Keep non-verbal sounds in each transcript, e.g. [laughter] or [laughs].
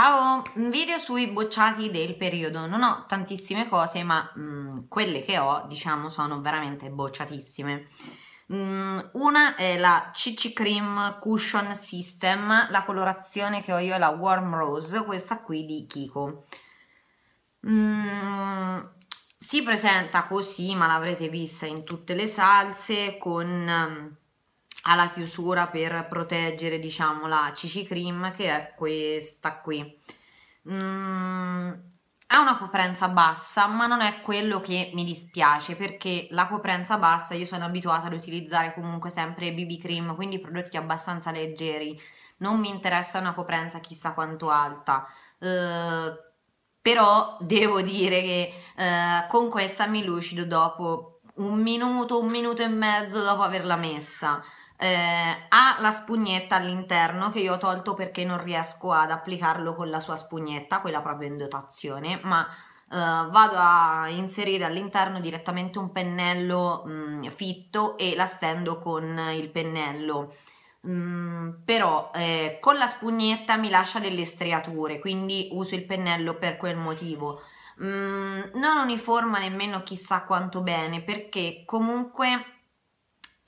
Ciao, un video sui bocciati del periodo. Non ho tantissime cose, ma mh, mm, quelle che ho, diciamo, sono veramente bocciatissime. Mh, mm, una è la CC Cream Cushion System, la colorazione che ho io è la Warm Rose, questa qui di Kiko. Mh, mm, si presenta così, ma l'avrete vista in tutte le salse, con alla chiusura per proteggere diciamo la CC Cream che è questa qui mm, ha una coprenza bassa ma non è quello che mi dispiace perché la coprenza bassa io sono abituata ad utilizzare comunque sempre BB Cream quindi prodotti abbastanza leggeri non mi interessa una coprenza chissà quanto alta eh, però devo dire che eh, con questa mi lucido dopo un minuto, un minuto e mezzo dopo averla messa eh, ha la spugnetta all'interno che io ho tolto perché non riesco ad applicarlo con la sua spugnetta, quella proprio in dotazione, ma eh, vado a inserire all'interno direttamente un pennello mh, mm, fitto e la stendo con il pennello. Mm, però eh, con la spugnetta mi lascia delle striature quindi uso il pennello per quel motivo mm, non uniforma nemmeno chissà quanto bene perché comunque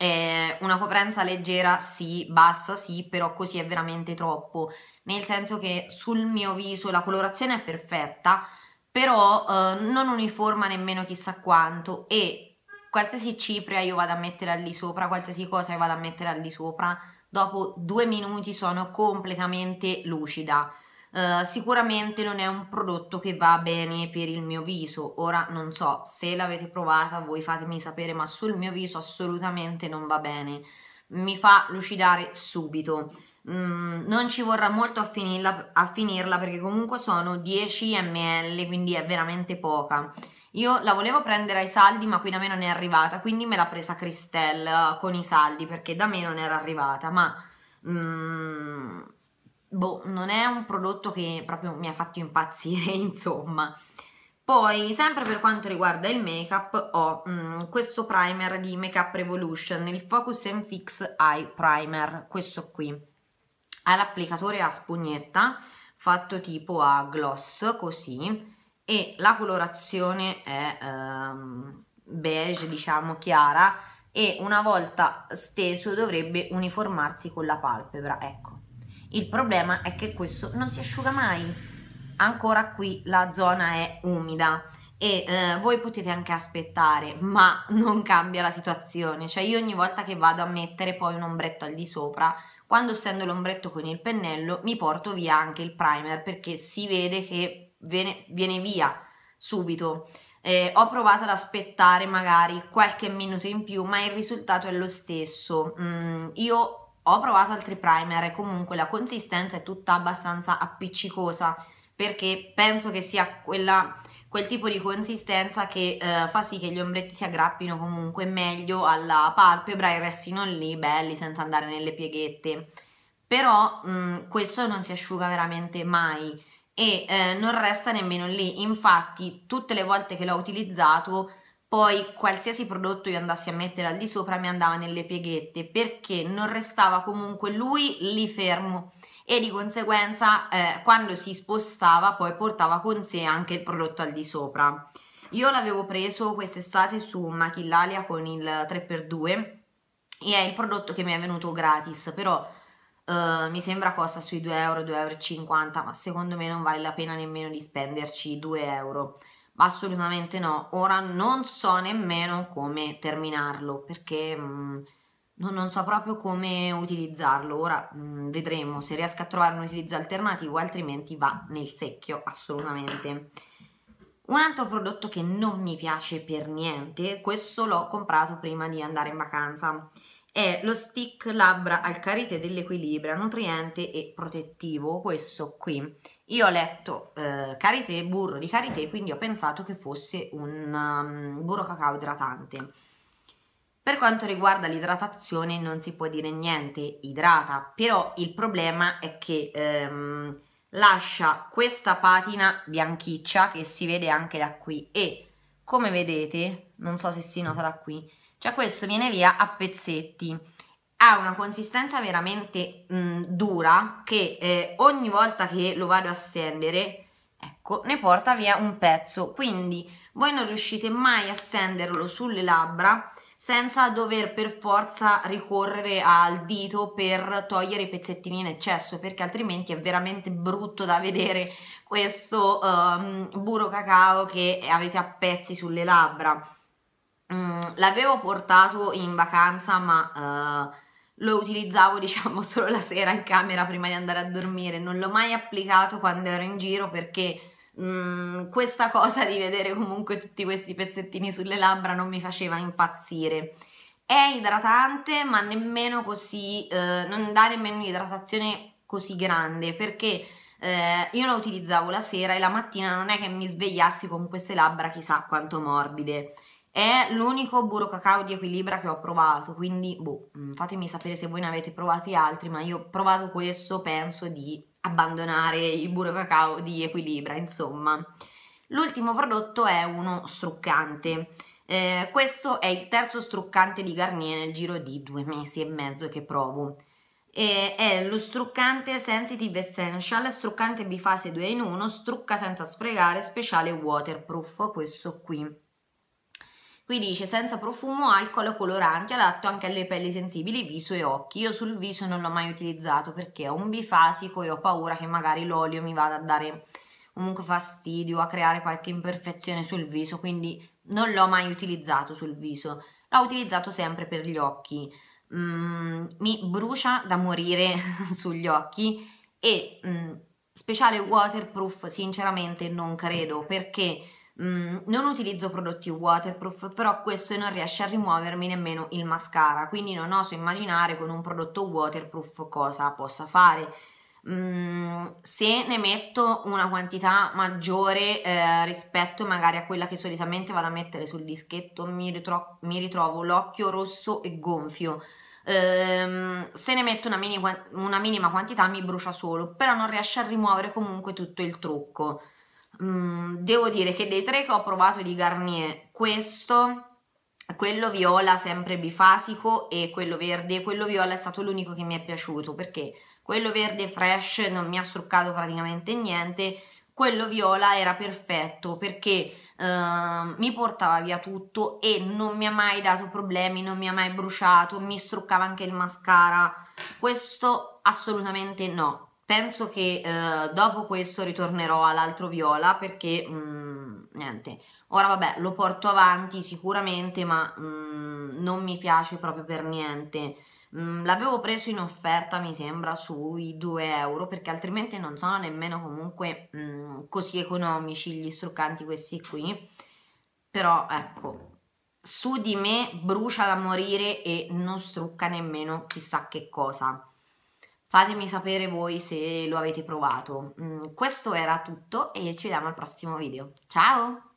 eh, una coprenza leggera sì, bassa sì, però così è veramente troppo, nel senso che sul mio viso la colorazione è perfetta, però eh, non uniforma nemmeno chissà quanto e qualsiasi cipria io vado a mettere lì sopra, qualsiasi cosa io vado a mettere lì sopra, dopo due minuti sono completamente lucida. Uh, sicuramente non è un prodotto che va bene per il mio viso. Ora non so se l'avete provata, voi fatemi sapere, ma sul mio viso assolutamente non va bene. Mi fa lucidare subito. Mm, non ci vorrà molto a finirla, a finirla perché comunque sono 10 ml, quindi è veramente poca. Io la volevo prendere ai saldi, ma qui da me non è arrivata, quindi me l'ha presa Christelle eh, con i saldi perché da me non era arrivata, ma mm, boh, non è un prodotto che proprio mi ha fatto impazzire, [laughs] insomma. Poi, sempre per quanto riguarda il make-up, ho mh, mm, questo primer di Make Up Revolution, il Focus and Fix Eye Primer, questo qui. Ha l'applicatore a spugnetta, fatto tipo a gloss, così, e la colorazione è ehm, beige, diciamo chiara, e una volta steso dovrebbe uniformarsi con la palpebra, ecco il problema è che questo non si asciuga mai. Ancora qui la zona è umida e eh, voi potete anche aspettare, ma non cambia la situazione. Cioè io ogni volta che vado a mettere poi un ombretto al di sopra, quando stendo l'ombretto con il pennello, mi porto via anche il primer perché si vede che viene, viene via subito. Eh, ho provato ad aspettare magari qualche minuto in più, ma il risultato è lo stesso. Mm, io ho provato altri primer e comunque la consistenza è tutta abbastanza appiccicosa perché penso che sia quella, quel tipo di consistenza che eh, fa sì che gli ombretti si aggrappino comunque meglio alla palpebra e restino lì belli senza andare nelle pieghette però mh, mm, questo non si asciuga veramente mai e eh, non resta nemmeno lì infatti tutte le volte che l'ho utilizzato poi qualsiasi prodotto io andassi a mettere al di sopra mi andava nelle pieghette perché non restava comunque lui lì fermo e di conseguenza eh, quando si spostava poi portava con sé anche il prodotto al di sopra. Io l'avevo preso quest'estate su Machillalia con il 3x2 e è il prodotto che mi è venuto gratis, però eh, mi sembra costa sui 2 euro, 2,50 euro, ma secondo me non vale la pena nemmeno di spenderci 2 euro Assolutamente no. Ora non so nemmeno come terminarlo perché mh, mm, non, so proprio come utilizzarlo. Ora mh, mm, vedremo se riesco a trovare un utilizzo alternativo, altrimenti va nel secchio assolutamente. Un altro prodotto che non mi piace per niente, questo l'ho comprato prima di andare in vacanza è lo stick labbra al alcarite dell'equilibrio nutriente e protettivo questo qui io ho letto eh, karité, burro di karité quindi ho pensato che fosse un um, burro cacao idratante per quanto riguarda l'idratazione non si può dire niente idrata però il problema è che ehm, lascia questa patina bianchiccia che si vede anche da qui e come vedete non so se si nota da qui cioè questo viene via a pezzetti ha una consistenza veramente mh, dura che eh, ogni volta che lo vado a stendere ecco ne porta via un pezzo quindi voi non riuscite mai a stenderlo sulle labbra senza dover per forza ricorrere al dito per togliere i pezzettini in eccesso perché altrimenti è veramente brutto da vedere questo um, burro cacao che avete a pezzi sulle labbra Mm, l'avevo portato in vacanza ma uh, lo utilizzavo [laughs] diciamo solo la sera in camera prima di andare a dormire, non l'ho mai applicato quando ero in giro perché mm, questa cosa di vedere comunque tutti questi pezzettini sulle labbra non mi faceva impazzire. È idratante ma nemmeno così, eh, non dà nemmeno un'idratazione così grande perché eh, io lo utilizzavo la sera e la mattina non è che mi svegliassi con queste labbra chissà quanto morbide. È l'unico burro cacao di Equilibra che ho provato, quindi boh, mm, fatemi sapere se voi ne avete provati altri, ma io ho provato questo, penso di abbandonare il burro cacao di Equilibra, insomma. L'ultimo prodotto è uno struccante. Eh, questo è il terzo struccante di Garnier nel giro di due mesi e mezzo che provo. E è lo struccante Sensitive Essential, struccante bifase 2 in 1, strucca senza sfregare, speciale waterproof, questo qui. Qui dice senza profumo, alcol o coloranti, adatto anche alle pelli sensibili, viso e occhi. Io sul viso non l'ho mai utilizzato perché ho un bifasico e ho paura che magari l'olio mi vada a dare comunque fastidio, a creare qualche imperfezione sul viso, quindi non l'ho mai utilizzato sul viso. L'ho utilizzato sempre per gli occhi. Mm, mi brucia da morire [laughs] sugli occhi e mm, speciale waterproof sinceramente non credo perché Mm, non utilizzo prodotti waterproof, però questo non riesce a rimuovermi nemmeno il mascara, quindi non oso immaginare con un prodotto waterproof cosa possa fare. Mm, se ne metto una quantità maggiore eh, rispetto magari a quella che solitamente vado a mettere sul dischetto, mi, ritro mi ritrovo l'occhio rosso e gonfio. Ehm, se ne metto una, mini, una minima quantità mi brucia solo, però non riesce a rimuovere comunque tutto il trucco mh, mm, devo dire che dei tre che ho provato di Garnier, questo quello viola sempre bifasico e quello verde, quello viola è stato l'unico che mi è piaciuto perché quello verde fresh non mi ha struccato praticamente niente, quello viola era perfetto perché eh, mi portava via tutto e non mi ha mai dato problemi, non mi ha mai bruciato, mi struccava anche il mascara, questo assolutamente no, penso che eh, dopo questo ritornerò all'altro viola perché mh, mm, niente ora vabbè lo porto avanti sicuramente ma mh, mm, non mi piace proprio per niente mm, l'avevo preso in offerta mi sembra sui 2 euro perché altrimenti non sono nemmeno comunque mh, così economici gli struccanti questi qui però ecco su di me brucia da morire e non strucca nemmeno chissà che cosa Fatemi sapere voi se lo avete provato. Mm, questo era tutto e ci vediamo al prossimo video. Ciao!